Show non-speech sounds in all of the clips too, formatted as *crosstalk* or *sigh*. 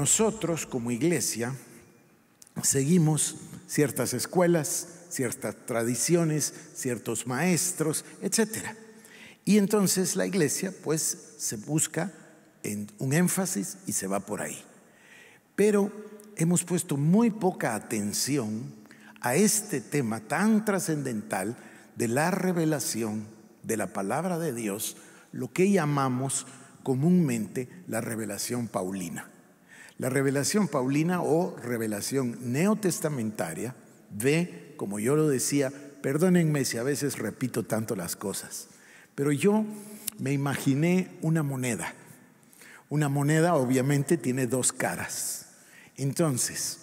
Nosotros como iglesia seguimos ciertas escuelas, ciertas tradiciones, ciertos maestros, etc. Y entonces la iglesia pues se busca en un énfasis y se va por ahí. Pero hemos puesto muy poca atención a este tema tan trascendental de la revelación de la palabra de Dios, lo que llamamos comúnmente la revelación paulina. La revelación paulina o revelación neotestamentaria ve, como yo lo decía, perdónenme si a veces repito tanto las cosas, pero yo me imaginé una moneda. Una moneda obviamente tiene dos caras. Entonces,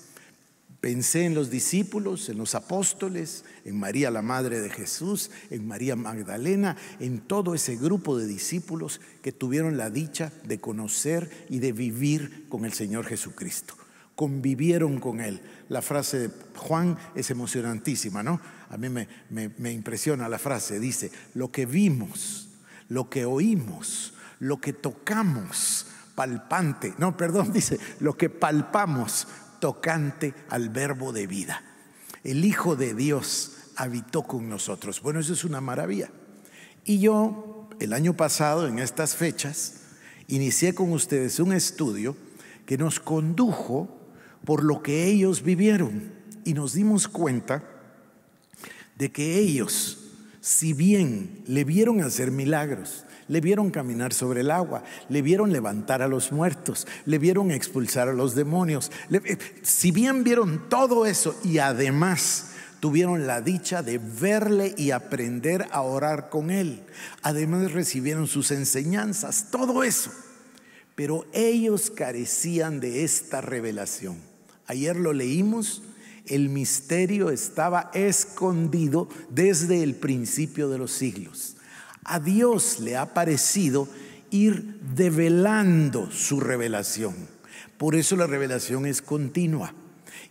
Pensé en los discípulos, en los apóstoles, en María la Madre de Jesús, en María Magdalena, en todo ese grupo de discípulos que tuvieron la dicha de conocer y de vivir con el Señor Jesucristo. Convivieron con Él. La frase de Juan es emocionantísima, ¿no? A mí me, impresiona la frase. Dice, lo que vimos, lo que oímos, lo que tocamos, palpante, no, perdón, *laughs* dice, lo que palpamos tocante al verbo de vida. El Hijo de Dios habitó con nosotros. Bueno, eso es una maravilla. Y yo, el año pasado, en estas fechas, inicié con ustedes un estudio que nos condujo por lo que ellos vivieron y nos dimos cuenta de que ellos, si bien le vieron hacer milagros, le vieron caminar sobre el agua, le vieron levantar a los muertos, le vieron expulsar a los demonios. Eh, si bien vieron todo eso y además tuvieron la dicha de verle y aprender a orar con él, además recibieron sus enseñanzas, todo eso. Pero ellos carecían de esta revelación. Ayer lo leímos, el misterio estaba escondido desde el principio de los siglos. A Dios le ha parecido ir develando su revelación. Por eso la revelación es continua.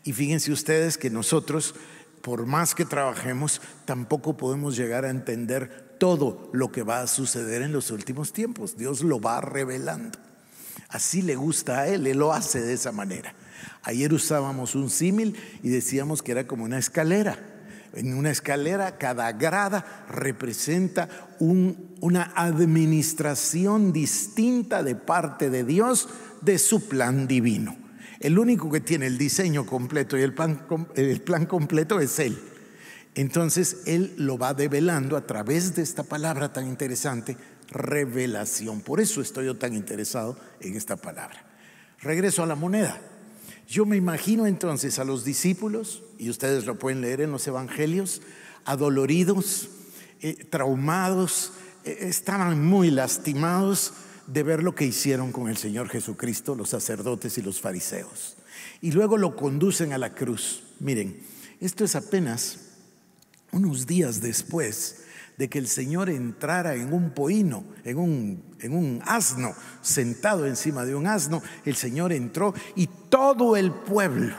Y fíjense ustedes que nosotros, por más que trabajemos, tampoco podemos llegar a entender todo lo que va a suceder en los últimos tiempos. Dios lo va revelando. Así le gusta a Él, Él lo hace de esa manera. Ayer usábamos un símil y decíamos que era como una escalera en una escalera, cada grada representa una administración distinta de parte de Dios de su plan divino. El único que tiene el diseño completo y el plan, el plan completo es Él. Entonces Él lo va develando a través de esta palabra tan interesante, revelación. Por eso estoy yo tan interesado en esta palabra. Regreso a la moneda. Yo me imagino entonces a los discípulos, y ustedes lo pueden leer en los evangelios, adoloridos, eh, traumados, eh, estaban muy lastimados de ver lo que hicieron con el Señor Jesucristo, los sacerdotes y los fariseos. Y luego lo conducen a la cruz. Miren, esto es apenas unos días después de que el Señor entrara en un poino, en un, en un asno, sentado encima de un asno, el Señor entró y todo el pueblo,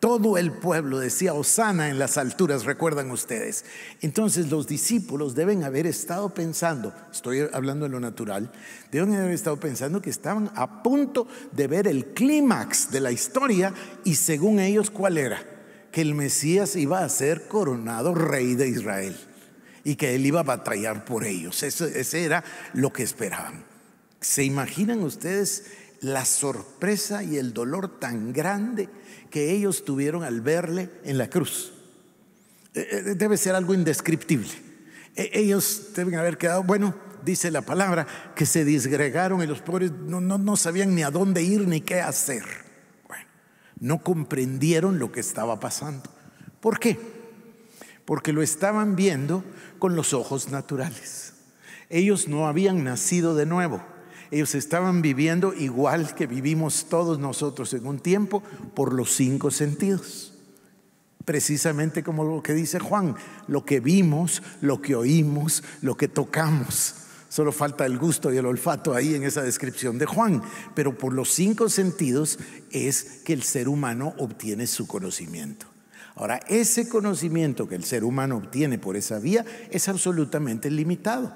todo el pueblo decía Osana en las alturas, recuerdan ustedes. Entonces los discípulos deben haber estado pensando, estoy hablando de lo natural, deben haber estado pensando que estaban a punto de ver el clímax de la historia y según ellos, ¿cuál era? Que el Mesías iba a ser coronado rey de Israel y que Él iba a batallar por ellos. Eso, ese era lo que esperaban. ¿Se imaginan ustedes la sorpresa y el dolor tan grande que ellos tuvieron al verle en la cruz? Eh, eh, debe ser algo indescriptible. E, ellos deben haber quedado, bueno, dice la palabra, que se disgregaron y los pobres no, no, no sabían ni a dónde ir ni qué hacer. no comprendieron lo que estaba pasando. ¿Por qué? porque lo estaban viendo con los ojos naturales. Ellos no habían nacido de nuevo. Ellos estaban viviendo igual que vivimos todos nosotros en un tiempo por los cinco sentidos. Precisamente como lo que dice Juan, lo que vimos, lo que oímos, lo que tocamos. Solo falta el gusto y el olfato ahí en esa descripción de Juan. Pero por los cinco sentidos es que el ser humano obtiene su conocimiento. Ahora, ese conocimiento que el ser humano obtiene por esa vía es absolutamente limitado.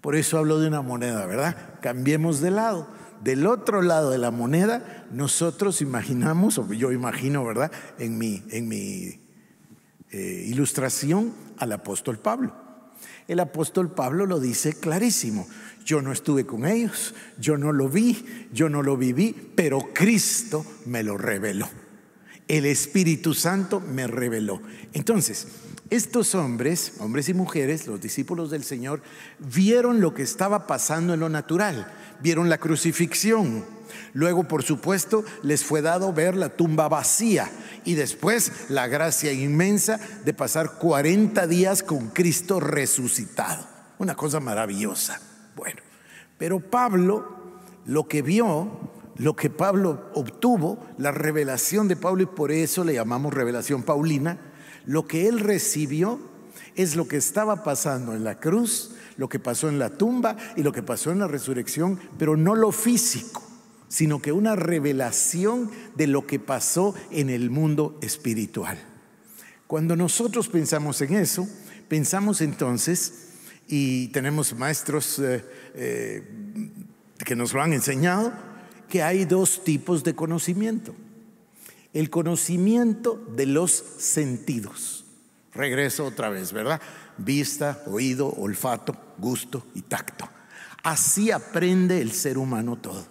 Por eso hablo de una moneda, ¿verdad? Cambiemos de lado. Del otro lado de la moneda, nosotros imaginamos, o yo imagino, ¿verdad? En mi, en mi eh, ilustración al apóstol Pablo. El apóstol Pablo lo dice clarísimo. Yo no estuve con ellos, yo no lo vi, yo no lo viví, pero Cristo me lo reveló el Espíritu Santo me reveló. Entonces, estos hombres, hombres y mujeres, los discípulos del Señor, vieron lo que estaba pasando en lo natural, vieron la crucifixión. Luego, por supuesto, les fue dado ver la tumba vacía y después la gracia inmensa de pasar 40 días con Cristo resucitado. Una cosa maravillosa. Bueno, pero Pablo lo que vio lo que Pablo obtuvo, la revelación de Pablo, y por eso le llamamos revelación paulina, lo que él recibió es lo que estaba pasando en la cruz, lo que pasó en la tumba y lo que pasó en la resurrección, pero no lo físico, sino que una revelación de lo que pasó en el mundo espiritual. Cuando nosotros pensamos en eso, pensamos entonces, y tenemos maestros eh, eh, que nos lo han enseñado, que hay dos tipos de conocimiento. El conocimiento de los sentidos. Regreso otra vez, ¿verdad? Vista, oído, olfato, gusto y tacto. Así aprende el ser humano todo.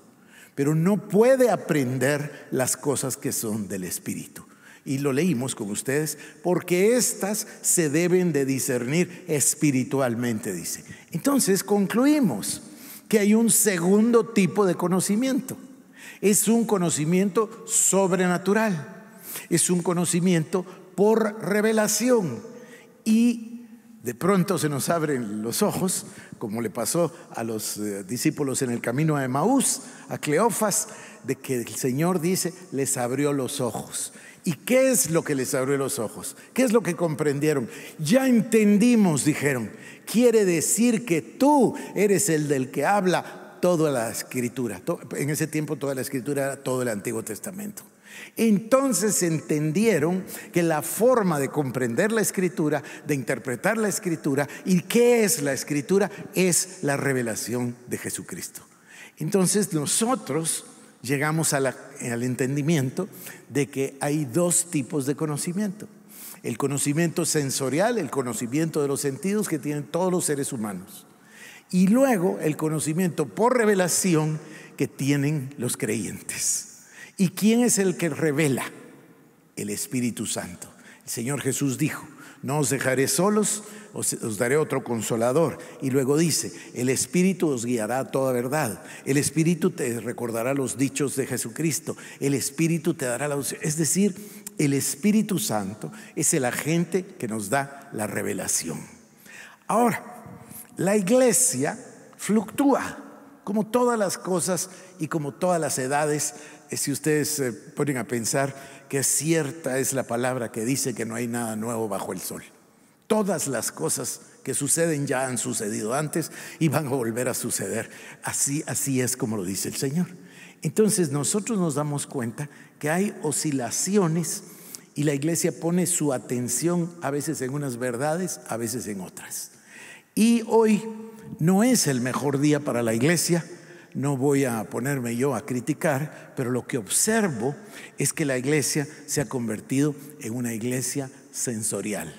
Pero no puede aprender las cosas que son del espíritu. Y lo leímos con ustedes, porque éstas se deben de discernir espiritualmente, dice. Entonces concluimos que hay un segundo tipo de conocimiento. Es un conocimiento sobrenatural, es un conocimiento por revelación. Y de pronto se nos abren los ojos, como le pasó a los eh, discípulos en el camino a Emaús, a Cleofas, de que el Señor dice, les abrió los ojos ¿Y qué es lo que les abrió los ojos? ¿Qué es lo que comprendieron? Ya entendimos, dijeron. Quiere decir que tú eres el del que habla toda la escritura. En ese tiempo toda la escritura era todo el Antiguo Testamento. Entonces entendieron que la forma de comprender la escritura, de interpretar la escritura y qué es la escritura es la revelación de Jesucristo. Entonces nosotros llegamos al entendimiento de que hay dos tipos de conocimiento. El conocimiento sensorial, el conocimiento de los sentidos que tienen todos los seres humanos. Y luego el conocimiento por revelación que tienen los creyentes. ¿Y quién es el que revela? El Espíritu Santo. El Señor Jesús dijo, no os dejaré solos, os, daré otro consolador. Y luego dice, el Espíritu os guiará a toda verdad. El Espíritu te recordará los dichos de Jesucristo. El Espíritu te dará la... Es decir, el Espíritu Santo es el agente que nos da la revelación. Ahora, la iglesia fluctúa, como todas las cosas y como todas las edades eh, si ustedes se ponen a pensar que cierta es la palabra que dice que no hay nada nuevo bajo el sol. Todas las cosas que suceden ya han sucedido antes y van a volver a suceder. Así, así es como lo dice el Señor. Entonces nosotros nos damos cuenta que hay oscilaciones y la iglesia pone su atención a veces en unas verdades, a veces en otras. Y hoy no es el mejor día para la iglesia no voy a ponerme yo a criticar, pero lo que observo es que la iglesia se ha convertido en una iglesia sensorial,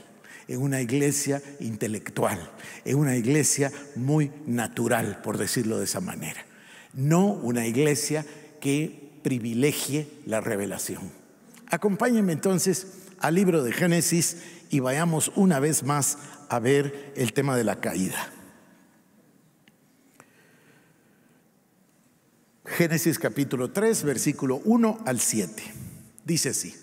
en una iglesia intelectual, en una iglesia muy natural, por decirlo de esa manera. No una iglesia que privilegie la revelación. Acompáñenme entonces al libro de Génesis y vayamos una vez más a ver el tema de la caída. Génesis capítulo 3, versículo 1 al 7. Dice así,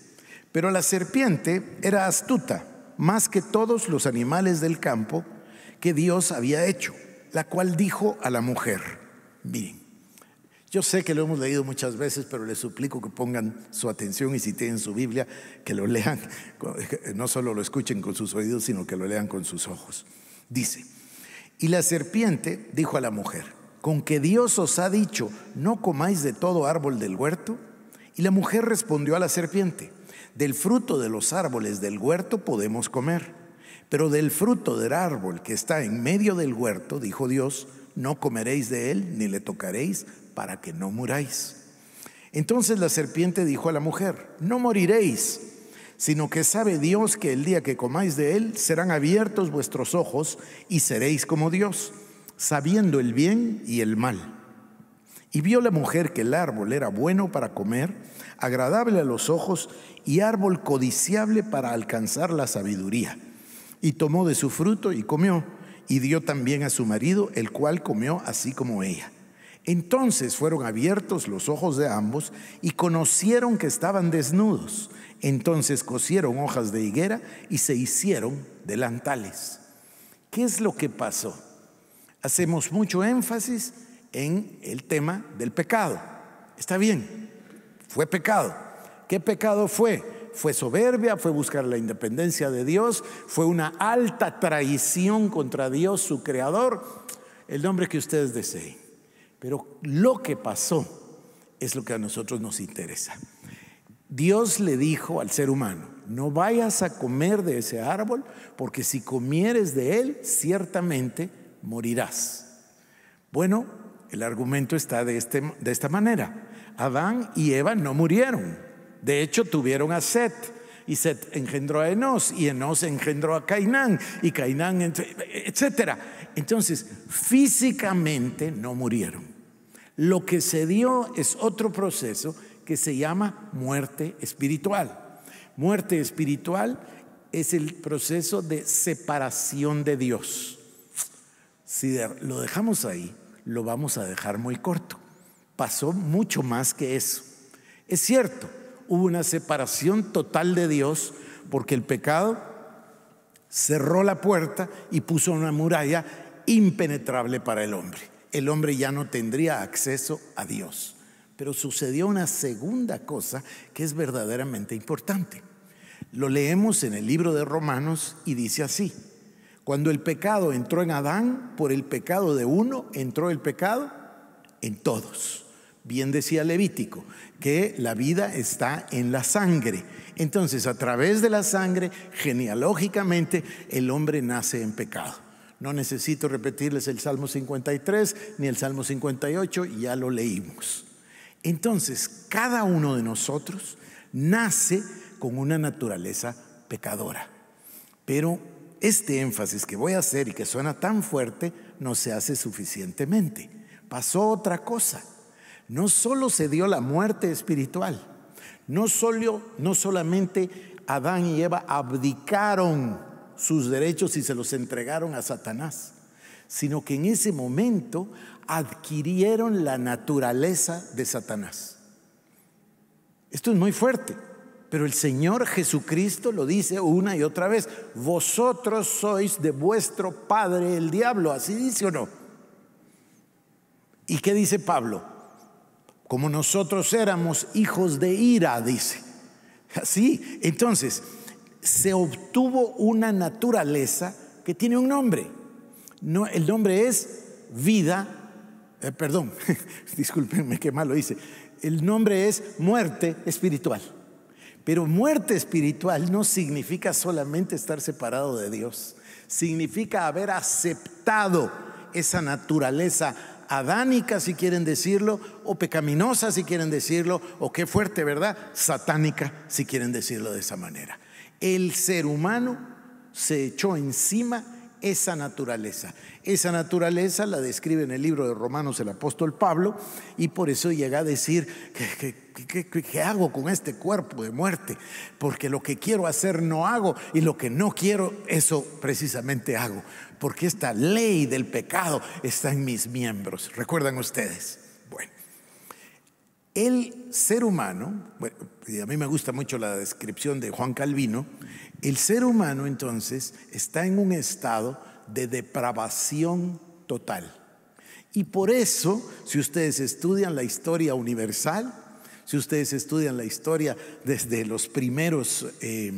pero la serpiente era astuta más que todos los animales del campo que Dios había hecho, la cual dijo a la mujer, miren, yo sé que lo hemos leído muchas veces, pero les suplico que pongan su atención y si tienen su Biblia, que lo lean, *laughs* no solo lo escuchen con sus oídos, sino que lo lean con sus ojos. Dice, y la serpiente dijo a la mujer, con que Dios os ha dicho, no comáis de todo árbol del huerto? Y la mujer respondió a la serpiente, del fruto de los árboles del huerto podemos comer, pero del fruto del árbol que está en medio del huerto, dijo Dios, no comeréis de él ni le tocaréis para que no muráis. Entonces la serpiente dijo a la mujer, no moriréis, sino que sabe Dios que el día que comáis de él serán abiertos vuestros ojos y seréis como Dios sabiendo el bien y el mal. Y vio la mujer que el árbol era bueno para comer, agradable a los ojos y árbol codiciable para alcanzar la sabiduría. Y tomó de su fruto y comió, y dio también a su marido, el cual comió así como ella. Entonces fueron abiertos los ojos de ambos y conocieron que estaban desnudos. Entonces cosieron hojas de higuera y se hicieron delantales. ¿Qué es lo que pasó? hacemos mucho énfasis en el tema del pecado. Está bien, fue pecado. ¿Qué pecado fue? Fue soberbia, fue buscar la independencia de Dios, fue una alta traición contra Dios, su creador, el nombre que ustedes deseen. Pero lo que pasó es lo que a nosotros nos interesa. Dios le dijo al ser humano, no vayas a comer de ese árbol, porque si comieres de él, ciertamente morirás. Bueno, el argumento está de, este, de esta manera. Adán y Eva no murieron. De hecho, tuvieron a Set. Y Set engendró a Enos. Y Enos engendró a Cainán. Y Cainán, etc. Entonces, físicamente no murieron. Lo que se dio es otro proceso que se llama muerte espiritual. Muerte espiritual es el proceso de separación de Dios. Si lo dejamos ahí, lo vamos a dejar muy corto. Pasó mucho más que eso. Es cierto, hubo una separación total de Dios porque el pecado cerró la puerta y puso una muralla impenetrable para el hombre. El hombre ya no tendría acceso a Dios. Pero sucedió una segunda cosa que es verdaderamente importante. Lo leemos en el libro de Romanos y dice así, cuando el pecado entró en Adán, por el pecado de uno entró el pecado en todos. Bien decía Levítico, que la vida está en la sangre. Entonces, a través de la sangre, genealógicamente, el hombre nace en pecado. No necesito repetirles el Salmo 53 ni el Salmo 58, ya lo leímos. Entonces, cada uno de nosotros nace con una naturaleza pecadora. Pero este énfasis que voy a hacer y que suena tan fuerte no se hace suficientemente. Pasó otra cosa. No solo se dio la muerte espiritual, no, solo, no solamente Adán y Eva abdicaron sus derechos y se los entregaron a Satanás, sino que en ese momento adquirieron la naturaleza de Satanás. Esto es muy fuerte. Pero el Señor Jesucristo lo dice una y otra vez, vosotros sois de vuestro padre el diablo, así dice o no. ¿Y qué dice Pablo? Como nosotros éramos hijos de ira, dice. Así, entonces, se obtuvo una naturaleza que tiene un nombre. No, el nombre es vida, eh, perdón, *laughs* discúlpenme que mal lo hice. El nombre es muerte espiritual. Pero muerte espiritual no significa solamente estar separado de Dios, significa haber aceptado esa naturaleza adánica, si quieren decirlo, o pecaminosa, si quieren decirlo, o qué fuerte, ¿verdad? Satánica, si quieren decirlo de esa manera. El ser humano se echó encima esa naturaleza. Esa naturaleza la describe en el libro de Romanos el apóstol Pablo y por eso llega a decir, que hago con este cuerpo de muerte? Porque lo que quiero hacer no hago y lo que no quiero, eso precisamente hago. Porque esta ley del pecado está en mis miembros. ¿Recuerdan ustedes? El ser humano, y a mí me gusta mucho la descripción de Juan Calvino, el ser humano entonces está en un estado de depravación total. Y por eso, si ustedes estudian la historia universal, si ustedes estudian la historia desde los primeros eh,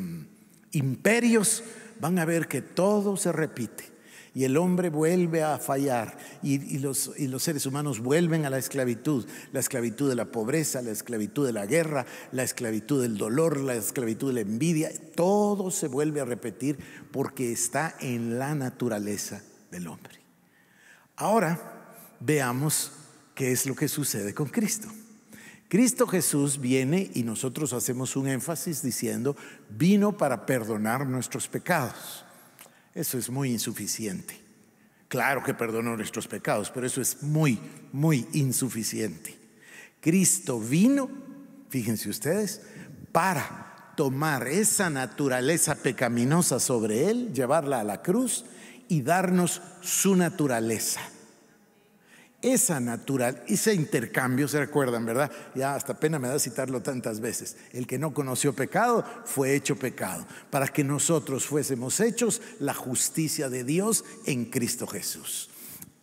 imperios, van a ver que todo se repite y el hombre vuelve a fallar y, los, los seres humanos vuelven a la esclavitud, la esclavitud de la pobreza, la esclavitud de la guerra, la esclavitud del dolor, la esclavitud de la envidia, todo se vuelve a repetir porque está en la naturaleza del hombre. Ahora veamos qué es lo que sucede con Cristo. Cristo Jesús viene y nosotros hacemos un énfasis diciendo, vino para perdonar nuestros pecados. Eso es muy insuficiente. Claro que perdonó nuestros pecados, pero eso es muy, muy insuficiente. Cristo vino, fíjense ustedes, para tomar esa naturaleza pecaminosa sobre él, llevarla a la cruz y darnos su naturaleza esa natural, ese intercambio, se recuerdan, ¿verdad? Ya hasta pena me da citarlo tantas veces. El que no conoció pecado fue hecho pecado, para que nosotros fuésemos hechos la justicia de Dios en Cristo Jesús.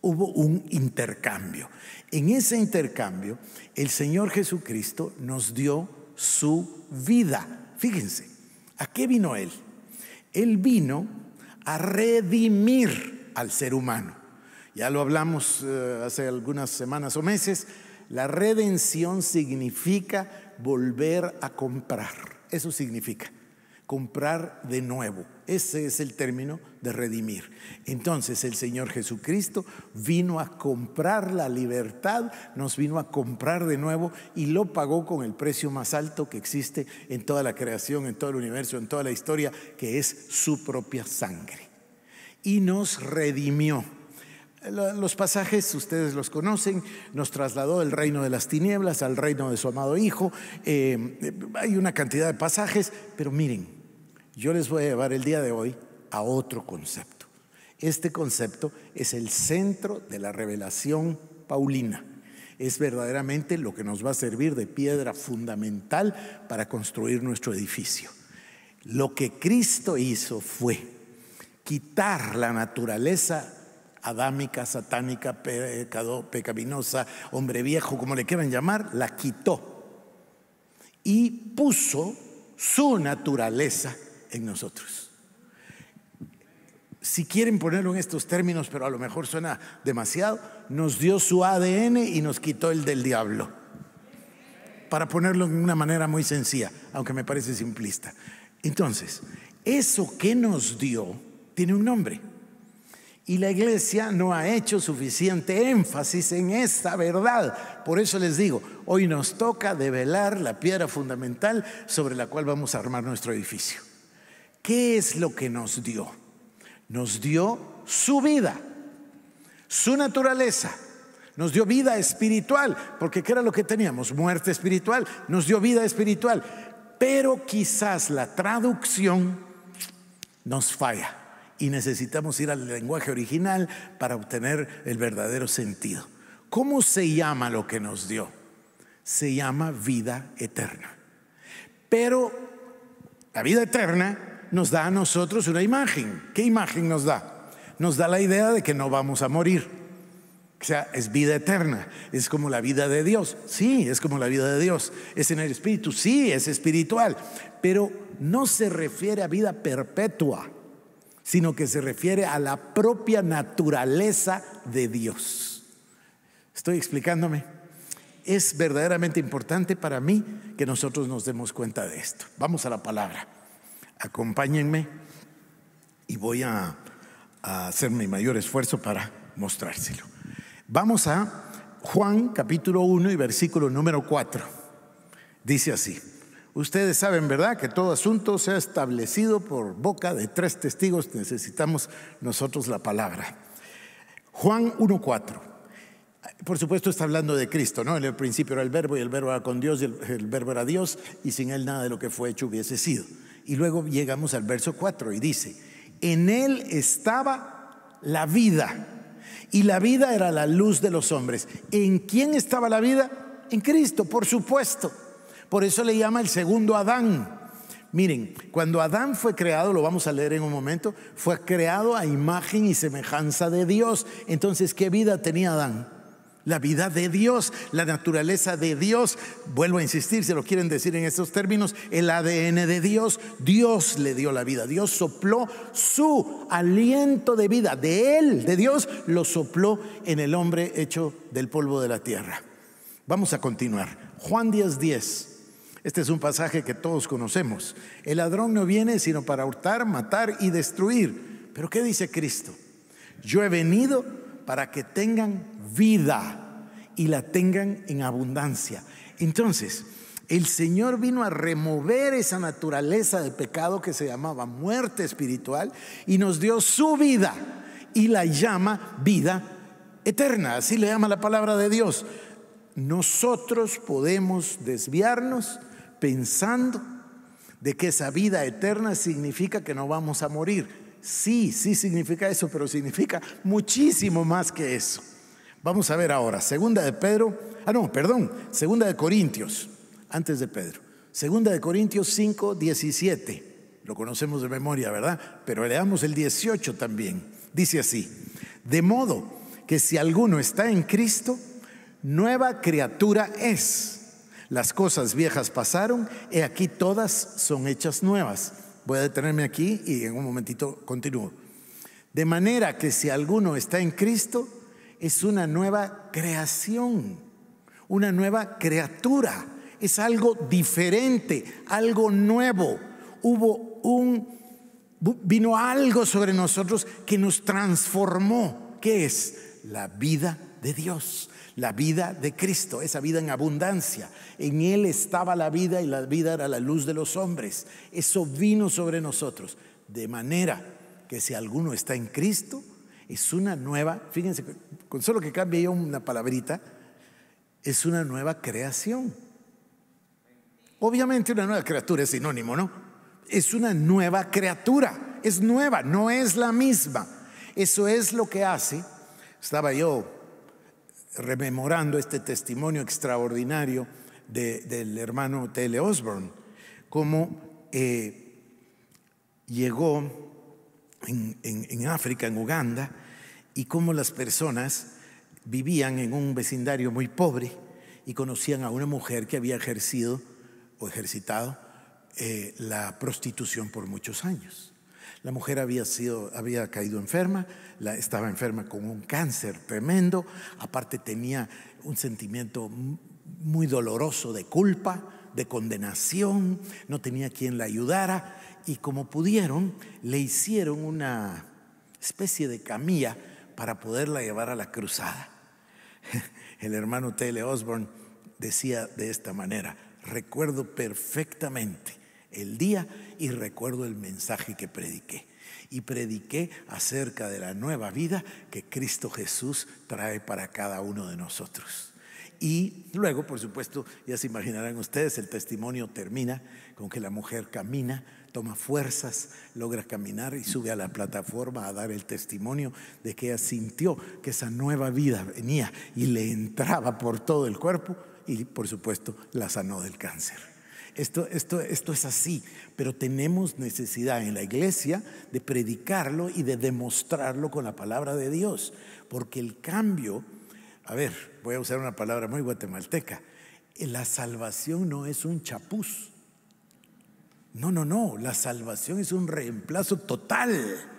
Hubo un intercambio. En ese intercambio, el Señor Jesucristo nos dio su vida. Fíjense, ¿a qué vino Él? Él vino a redimir al ser humano. Ya lo hablamos eh, hace algunas semanas o meses. La redención significa volver a comprar. Eso significa comprar de nuevo. Ese es el término de redimir. Entonces el Señor Jesucristo vino a comprar la libertad, nos vino a comprar de nuevo y lo pagó con el precio más alto que existe en toda la creación, en todo el universo, en toda la historia, que es su propia sangre. Y nos redimió los pasajes, ustedes los conocen, nos trasladó del reino de las tinieblas al reino de su amado Hijo. Eh, hay una cantidad de pasajes, pero miren, yo les voy a llevar el día de hoy a otro concepto. Este concepto es el centro de la revelación paulina. Es verdaderamente lo que nos va a servir de piedra fundamental para construir nuestro edificio. Lo que Cristo hizo fue quitar la naturaleza adámica, satánica, pecado, pecaminosa, hombre viejo, como le quieran llamar, la quitó y puso su naturaleza en nosotros. Si quieren ponerlo en estos términos, pero a lo mejor suena demasiado, nos dio su ADN y nos quitó el del diablo. Para ponerlo en una manera muy sencilla, aunque me parece simplista. Entonces, eso que nos dio tiene un nombre. Y la iglesia no ha hecho suficiente énfasis en esta verdad. Por eso les digo, hoy nos toca develar la piedra fundamental sobre la cual vamos a armar nuestro edificio. ¿Qué es lo que nos dio? Nos dio su vida, su naturaleza. Nos dio vida espiritual, porque ¿qué era lo que teníamos? Muerte espiritual. Nos dio vida espiritual. Pero quizás la traducción nos falla y necesitamos ir al lenguaje original para obtener el verdadero sentido. ¿Cómo se llama lo que nos dio? Se llama vida eterna. Pero la vida eterna nos da a nosotros una imagen. ¿Qué imagen nos da? Nos da la idea de que no vamos a morir. O sea, es vida eterna, es como la vida de Dios. Sí, es como la vida de Dios. Es en el Espíritu, sí, es espiritual. Pero no se refiere a vida perpetua sino que se refiere a la propia naturaleza de Dios. ¿Estoy explicándome? Es verdaderamente importante para mí que nosotros nos demos cuenta de esto. Vamos a la palabra. Acompáñenme y voy a, hacer mi mayor esfuerzo para mostrárselo. Vamos a Juan capítulo 1 y versículo número 4. Dice así. Ustedes saben, ¿verdad?, que todo asunto se ha establecido por boca de tres testigos. Necesitamos nosotros la palabra. Juan 1.4. Por supuesto está hablando de Cristo, ¿no? En el principio era el verbo y el verbo era con Dios y el, el verbo era Dios y sin él nada de lo que fue hecho hubiese sido. Y luego llegamos al verso 4 y dice, en él estaba la vida y la vida era la luz de los hombres. ¿En quién estaba la vida? En Cristo, por supuesto. Por eso le llama el segundo Adán. Miren, cuando Adán fue creado, lo vamos a leer en un momento, fue creado a imagen y semejanza de Dios. Entonces, ¿qué vida tenía Adán? La vida de Dios, la naturaleza de Dios. Vuelvo a insistir, si lo quieren decir en estos términos, el ADN de Dios. Dios le dio la vida, Dios sopló su aliento de vida, de Él, de Dios, lo sopló en el hombre hecho del polvo de la tierra. Vamos a continuar. Juan 10:10. Este es un pasaje que todos conocemos. El ladrón no viene sino para hurtar, matar y destruir. Pero ¿qué dice Cristo? Yo he venido para que tengan vida y la tengan en abundancia. Entonces, el Señor vino a remover esa naturaleza de pecado que se llamaba muerte espiritual y nos dio su vida y la llama vida eterna. Así le llama la palabra de Dios. Nosotros podemos desviarnos pensando de que esa vida eterna significa que no vamos a morir. Sí, sí significa eso, pero significa muchísimo más que eso. Vamos a ver ahora, segunda de Pedro, ah no, perdón, segunda de Corintios, antes de Pedro. Segunda de Corintios 5, 17. Lo conocemos de memoria, ¿verdad? Pero leamos el 18 también. Dice así, de modo que si alguno está en Cristo, nueva criatura es. Las cosas viejas pasaron, y aquí todas son hechas nuevas. Voy a detenerme aquí y en un momentito continúo. De manera que si alguno está en Cristo, es una nueva creación, una nueva criatura, es algo diferente, algo nuevo. Hubo un vino algo sobre nosotros que nos transformó, que es la vida de Dios, la vida de Cristo, esa vida en abundancia. En Él estaba la vida y la vida era la luz de los hombres. Eso vino sobre nosotros. De manera que si alguno está en Cristo, es una nueva, fíjense, con solo que cambie yo una palabrita, es una nueva creación. Obviamente una nueva criatura es sinónimo, ¿no? Es una nueva criatura, es nueva, no es la misma. Eso es lo que hace. Estaba yo rememorando este testimonio extraordinario del hermano T.L. Osborne, cómo eh, llegó en, África, en Uganda, y cómo las personas vivían en un vecindario muy pobre y conocían a una mujer que había ejercido o ejercitado eh, la prostitución por muchos años. La mujer había, sido, había caído enferma, estaba enferma con un cáncer tremendo, aparte tenía un sentimiento muy doloroso de culpa, de condenación, no tenía quien la ayudara y como pudieron le hicieron una especie de camilla para poderla llevar a la cruzada. *laughs* El hermano Taylor Osborne decía de esta manera, recuerdo perfectamente el día y recuerdo el mensaje que prediqué. Y prediqué acerca de la nueva vida que Cristo Jesús trae para cada uno de nosotros. Y luego, por supuesto, ya se imaginarán ustedes, el testimonio termina con que la mujer camina, toma fuerzas, logra caminar y sube a la plataforma a dar el testimonio de que ella sintió que esa nueva vida venía y le entraba por todo el cuerpo y, por supuesto, la sanó del cáncer. Esto, esto, esto es así, pero tenemos necesidad en la iglesia de predicarlo y de demostrarlo con la palabra de Dios, porque el cambio, a ver, voy a usar una palabra muy guatemalteca, la salvación no es un chapuz. No, no, no, la salvación es un reemplazo total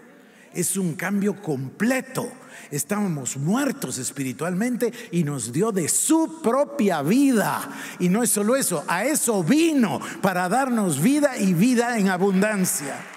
es un cambio completo. Estábamos muertos espiritualmente y nos dio de su propia vida. Y no es solo eso, a eso vino para darnos vida y vida en abundancia.